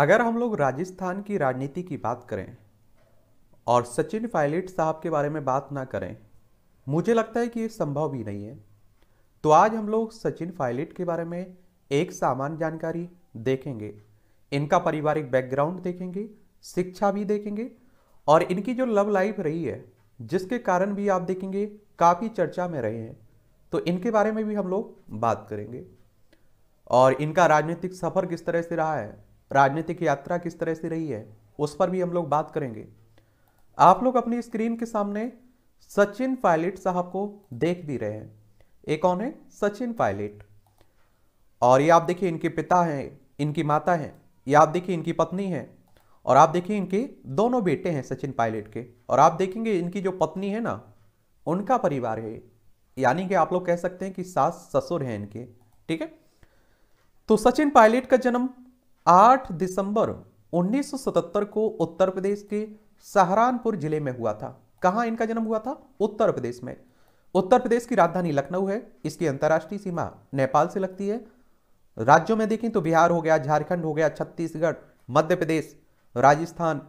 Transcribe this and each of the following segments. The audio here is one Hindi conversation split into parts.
अगर हम लोग राजस्थान की राजनीति की बात करें और सचिन पायलट साहब के बारे में बात ना करें मुझे लगता है कि ये संभव भी नहीं है तो आज हम लोग सचिन पायलट के बारे में एक सामान्य जानकारी देखेंगे इनका पारिवारिक बैकग्राउंड देखेंगे शिक्षा भी देखेंगे और इनकी जो लव लाइफ रही है जिसके कारण भी आप देखेंगे काफ़ी चर्चा में रहे हैं तो इनके बारे में भी हम लोग बात करेंगे और इनका राजनीतिक सफ़र किस तरह से रहा है राजनीतिक यात्रा किस तरह से रही है उस पर भी हम लोग बात करेंगे आप लोग अपनी स्क्रीन के सामने सचिन पायलट साहब को देख भी रहे हैं एक कौन है सचिन पायलट और ये आप देखिए इनके पिता हैं इनकी माता हैं ये आप देखिए इनकी पत्नी है और आप देखिए इनके दोनों बेटे हैं सचिन पायलट के और आप देखेंगे इनकी जो पत्नी है ना उनका परिवार है यानी कि आप लोग कह सकते हैं कि सास ससुर हैं इनके ठीक है तो सचिन पायलट का जन्म 8 दिसंबर 1977 को उत्तर प्रदेश के सहारानपुर जिले में हुआ था कहा इनका जन्म हुआ था उत्तर प्रदेश में उत्तर प्रदेश की राजधानी लखनऊ है इसकी अंतर्राष्ट्रीय सीमा नेपाल से लगती है राज्यों में देखें तो बिहार हो गया झारखंड हो गया छत्तीसगढ़ मध्य प्रदेश राजस्थान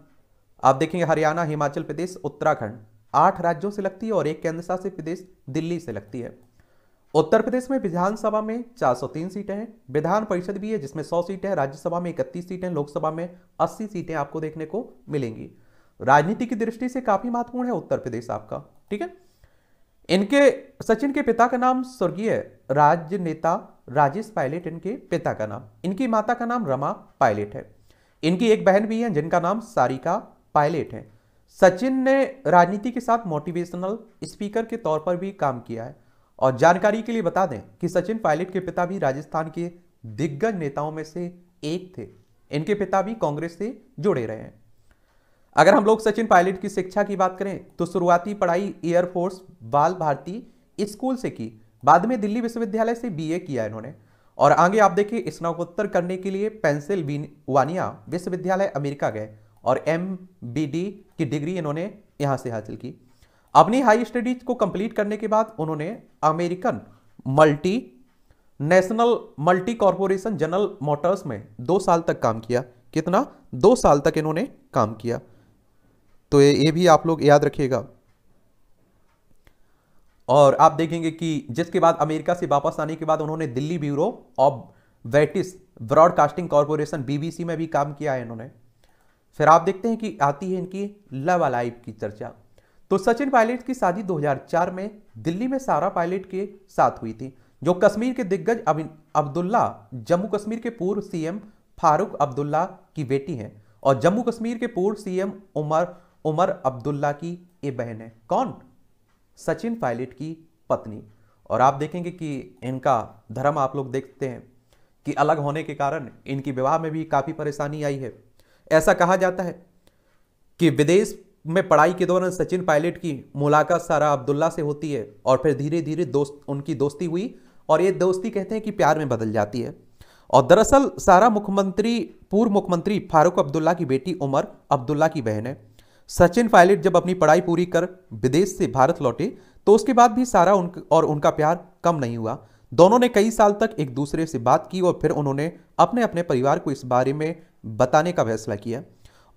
आप देखेंगे हरियाणा हिमाचल प्रदेश उत्तराखंड आठ राज्यों से लगती है और एक केंद्रशासित प्रदेश दिल्ली से लगती है उत्तर प्रदेश में विधानसभा में 403 सीटें हैं विधान परिषद भी है जिसमें 100 सीटें हैं राज्यसभा में 31 सीटें लोकसभा में 80 सीटें आपको देखने को मिलेंगी राजनीति की दृष्टि से काफी महत्वपूर्ण है उत्तर प्रदेश आपका ठीक है इनके सचिन के पिता का नाम स्वर्गीय राज्य नेता राजेश पायलट इनके पिता का नाम इनकी माता का नाम रमा पायलट है इनकी एक बहन भी है जिनका नाम सारिका पायलट है सचिन ने राजनीति के साथ मोटिवेशनल स्पीकर के तौर पर भी काम किया है और जानकारी के लिए बता दें कि सचिन पायलट के पिता भी राजस्थान के दिग्गज नेताओं में से एक थे इनके पिता भी कांग्रेस से जुड़े रहे हैं अगर हम लोग सचिन पायलट की शिक्षा की बात करें तो शुरुआती पढ़ाई एयरफोर्स बाल भारती स्कूल से की बाद में दिल्ली विश्वविद्यालय से बीए किया इन्होंने और आगे आप देखिए स्नाकोत्तर करने के लिए पेंसिल वानिया विश्वविद्यालय अमेरिका गए और एम की डिग्री इन्होंने यहाँ से हासिल की अपनी हाई स्टडीज को कंप्लीट करने के बाद उन्होंने American multi national multi corporation General Motors में दो साल तक काम किया कितना दो साल तक इन्होंने काम किया तो ये भी आप लोग याद रखिएगा और आप देखेंगे कि जिसके बाद अमेरिका से वापस आने के बाद उन्होंने Delhi bureau of British broadcasting corporation BBC में भी काम किया है इन्होंने फिर आप देखते हैं कि आती है इनकी लव अलाइव की चर्चा तो सचिन पायलट की शादी 2004 में दिल्ली में सारा पायलट के साथ हुई थी जो कश्मीर के दिग्गज अब्दुल्ला जम्मू कश्मीर के पूर्व सीएम फारूक अब्दुल्ला की बेटी हैं और जम्मू कश्मीर के पूर्व सीएम उमर उमर अब्दुल्ला की ये बहन है कौन सचिन पायलट की पत्नी और आप देखेंगे कि इनका धर्म आप लोग देखते हैं कि अलग होने के कारण इनकी विवाह में भी काफ़ी परेशानी आई है ऐसा कहा जाता है कि विदेश में पढ़ाई के दौरान सचिन पायलट की मुलाकात सारा अब्दुल्ला से होती है और फिर धीरे धीरे दोस्त उनकी दोस्ती हुई और ये दोस्ती कहते हैं कि प्यार में बदल जाती है और दरअसल सारा मुख्यमंत्री पूर्व मुख्यमंत्री फारूक अब्दुल्ला की बेटी उमर अब्दुल्ला की बहन है सचिन पायलट जब अपनी पढ़ाई पूरी कर विदेश से भारत लौटे तो उसके बाद भी सारा उन और उनका प्यार कम नहीं हुआ दोनों ने कई साल तक एक दूसरे से बात की और फिर उन्होंने अपने अपने परिवार को इस बारे में बताने का फैसला किया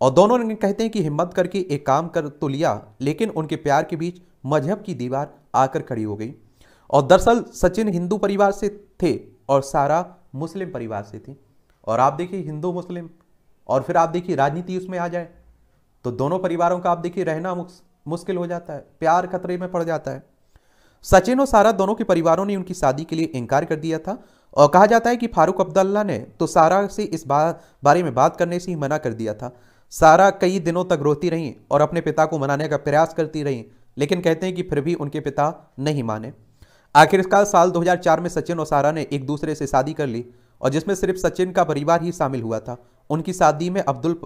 और दोनों कहते हैं कि हिम्मत करके एक काम कर तो लिया लेकिन उनके प्यार के बीच मजहब की दीवार आकर खड़ी हो गई और दरअसल सचिन हिंदू परिवार से थे और सारा मुस्लिम परिवार से थी और आप देखिए हिंदू मुस्लिम और फिर आप देखिए राजनीति उसमें आ जाए तो दोनों परिवारों का आप देखिए रहना मुश्किल हो जाता है प्यार खतरे में पड़ जाता है सचिन और सारा दोनों के परिवारों ने उनकी शादी के लिए इनकार कर दिया था और कहा जाता है कि फारूक अब्दुल्ला ने तो सारा से इस बा, बारे में बात करने से ही मना कर दिया था सारा कई दिनों तक रोती रहीं और अपने पिता को मनाने का प्रयास करती रहीं लेकिन कहते हैं कि फिर भी उनके पिता नहीं माने आखिरकार साल 2004 में सचिन और सारा ने एक दूसरे से शादी कर ली और जिसमें सिर्फ सचिन का परिवार ही शामिल हुआ था उनकी शादी में अब्दुल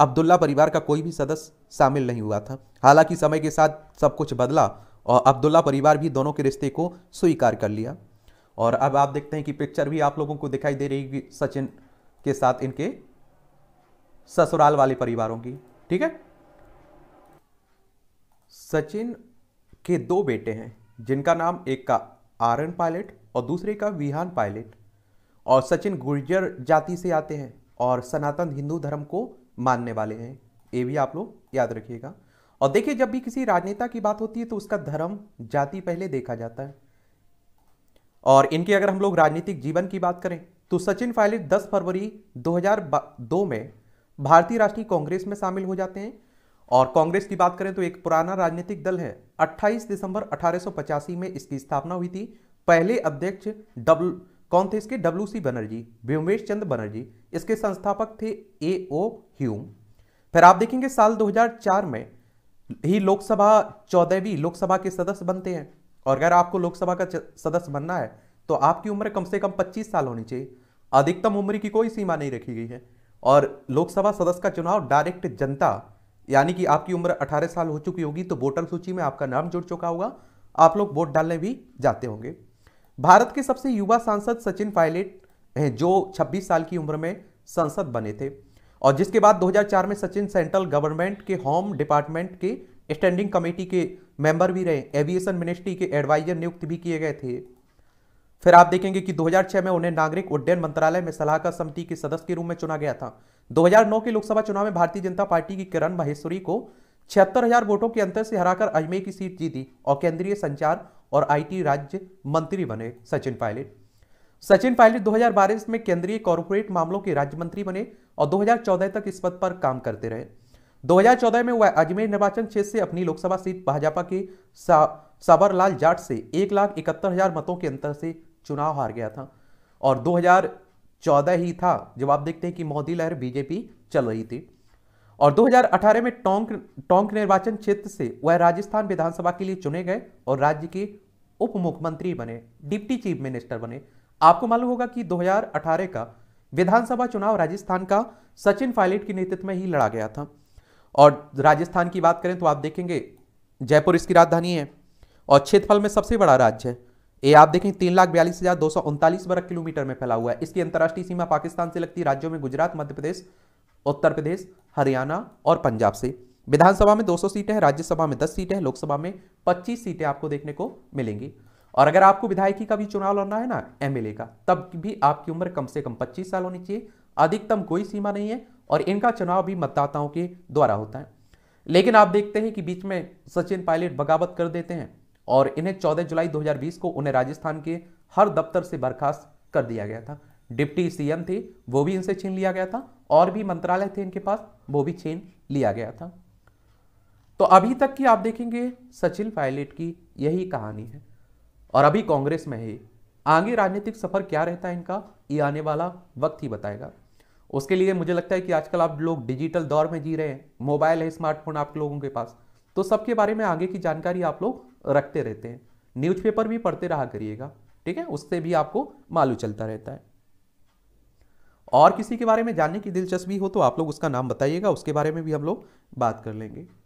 अब्दुल्ला परिवार का कोई भी सदस्य शामिल नहीं हुआ था हालांकि समय के साथ सब कुछ बदला और अब्दुल्ला परिवार भी दोनों के रिश्ते को स्वीकार कर लिया और अब आप देखते हैं कि पिक्चर भी आप लोगों को दिखाई दे रही सचिन के साथ इनके ससुराल वाले परिवारों की ठीक है सचिन के दो बेटे हैं जिनका नाम एक का आरन पायलट और दूसरे का विहान पायलट और सचिन गुर्जर जाति से आते हैं और सनातन हिंदू धर्म को मानने वाले हैं ये भी आप लोग याद रखिएगा और देखिए जब भी किसी राजनेता की बात होती है तो उसका धर्म जाति पहले देखा जाता है और इनके अगर हम लोग राजनीतिक जीवन की बात करें तो सचिन पायलट 10 फरवरी 2002 में भारतीय राष्ट्रीय कांग्रेस में शामिल हो जाते हैं और कांग्रेस की बात करें तो एक पुराना राजनीतिक दल है 28 दिसंबर 1885 में इसकी स्थापना हुई थी पहले अध्यक्ष डब्लू कौन थे इसके डब्ल्यू सी बनर्जी व्योमेश चंद्र बनर्जी इसके संस्थापक थे ए ओ ह्यूम फिर आप देखेंगे साल 2004 में ही लोकसभा चौदहवीं लोकसभा के सदस्य बनते हैं और अगर आपको लोकसभा का सदस्य बनना है तो आपकी उम्र कम से कम पच्चीस साल होनी चाहिए अधिकतम उम्र की कोई सीमा नहीं रखी गई है और लोकसभा सदस्य का चुनाव डायरेक्ट जनता यानी कि आपकी उम्र 18 साल हो चुकी होगी तो वोटर सूची में आपका नाम जुड़ चुका होगा आप लोग वोट डालने भी जाते होंगे भारत के सबसे युवा सांसद सचिन पायलट हैं जो 26 साल की उम्र में संसद बने थे और जिसके बाद 2004 में सचिन सेंट्रल गवर्नमेंट के होम डिपार्टमेंट के स्टैंडिंग कमेटी के मेंबर भी रहे एविएशन मिनिस्ट्री के एडवाइजर नियुक्त भी किए गए थे फिर आप देखेंगे कि 2006 में उन्हें नागरिक उड्डयन मंत्रालय में सलाहकार समिति के सदस्य के रूप में चुना गया था 2009 के लोकसभा चुनाव में भारतीय जनता पार्टी की किरण महेश्वरी को छिहत्तर हजार वोटों के अंतर से हराकर अजमेर की सीट जीती और केंद्रीय संचार और आईटी राज्य मंत्री बने सचिन पायलट सचिन पायलट दो में केंद्रीय कॉरपोरेट मामलों के राज्य मंत्री बने और दो तक इस पद पर काम करते रहे दो में वह अजमेर निर्वाचन क्षेत्र से अपनी लोकसभा सीट भाजपा के सा, साबरलाल जाट से एक लाख इकहत्तर हजार मतों के अंतर से चुनाव हार गया था और 2014 ही था जब आप देखते हैं कि मोदी लहर बीजेपी चल रही थी और 2018 में टोंक टोंक निर्वाचन क्षेत्र से वह राजस्थान विधानसभा के लिए चुने गए और राज्य के उप मुख्यमंत्री बने डिप्टी चीफ मिनिस्टर बने आपको मालूम होगा कि 2018 का विधानसभा चुनाव राजस्थान का सचिन पायलट के नेतृत्व में ही लड़ा गया था और राजस्थान की बात करें तो आप देखेंगे जयपुर इसकी राजधानी है और क्षेत्रफल में सबसे बड़ा राज्य है ये आप देखें तीन लाख बयालीस हजार दो सौ उनतालीस वर्ग किलोमीटर में फैला हुआ है इसकी अंतर्राष्ट्रीय सीमा पाकिस्तान से लगती राज्यों में गुजरात मध्य प्रदेश उत्तर प्रदेश हरियाणा और पंजाब से विधानसभा में 200 सीटें हैं राज्यसभा में 10 सीटें हैं लोकसभा में 25 सीटें आपको देखने को मिलेंगी और अगर आपको विधायकी का भी चुनाव लड़ना है ना एमएलए का तब भी आपकी उम्र कम से कम 25 साल होनी चाहिए अधिकतम कोई सीमा नहीं है और इनका चुनाव भी मतदाताओं के द्वारा होता है लेकिन आप देखते हैं कि बीच में सचिन पायलट बगावत कर देते हैं और इन्हें 14 जुलाई 2020 को उन्हें राजस्थान के हर दफ्तर से बर्खास्त कर दिया गया था डिप्टी सीएम थे वो भी इनसे छीन लिया गया था और भी मंत्रालय थे इनके पास वो भी छीन लिया गया था तो अभी तक की आप देखेंगे सचिन पायलट की यही कहानी है और अभी कांग्रेस में है आगे राजनीतिक सफर क्या रहता है इनका ये आने वाला वक्त ही बताएगा उसके लिए मुझे लगता है कि आजकल आप लोग डिजिटल दौर में जी रहे हैं मोबाइल है स्मार्टफोन आप लोगों के पास तो सबके बारे में आगे की जानकारी आप लोग रखते रहते हैं न्यूज़पेपर भी पढ़ते रहा करिएगा ठीक है उससे भी आपको मालूम चलता रहता है और किसी के बारे में जानने की दिलचस्पी हो तो आप लोग उसका नाम बताइएगा उसके बारे में भी हम लोग बात कर लेंगे